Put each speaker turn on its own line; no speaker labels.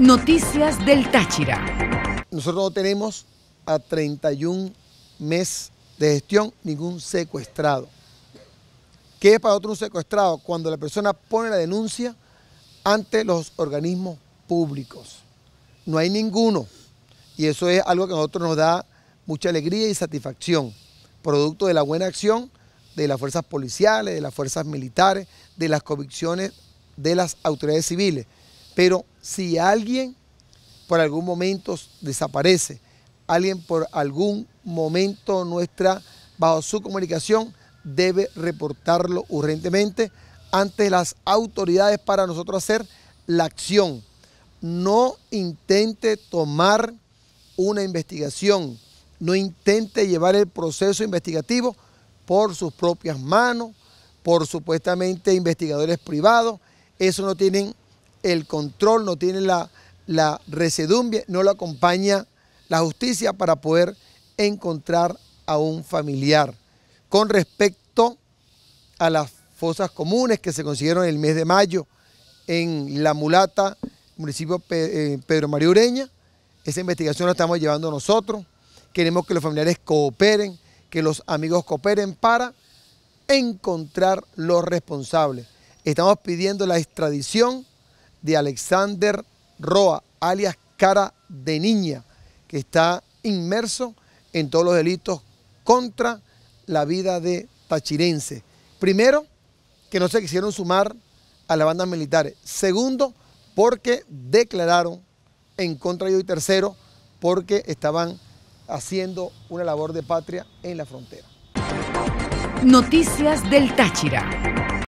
Noticias del Táchira. Nosotros no tenemos a 31 meses de gestión ningún secuestrado. ¿Qué es para otro un secuestrado? Cuando la persona pone la denuncia ante los organismos públicos. No hay ninguno. Y eso es algo que a nosotros nos da mucha alegría y satisfacción, producto de la buena acción de las fuerzas policiales, de las fuerzas militares, de las convicciones de las autoridades civiles. Pero si alguien por algún momento desaparece, alguien por algún momento nuestra, bajo su comunicación, debe reportarlo urgentemente ante las autoridades para nosotros hacer la acción. No intente tomar una investigación, no intente llevar el proceso investigativo por sus propias manos, por supuestamente investigadores privados. Eso no tienen el control, no tiene la, la no lo acompaña la justicia para poder encontrar a un familiar. Con respecto a las fosas comunes que se consiguieron el mes de mayo en La Mulata, municipio eh, Pedro María Ureña, esa investigación la estamos llevando nosotros. Queremos que los familiares cooperen, que los amigos cooperen para encontrar los responsables. Estamos pidiendo la extradición de Alexander Roa, alias Cara de Niña, que está inmerso en todos los delitos contra la vida de Tachirense. Primero, que no se quisieron sumar a las bandas militares. Segundo, porque declararon en contra de ellos. Y tercero, porque estaban haciendo una labor de patria en la frontera. Noticias del Táchira.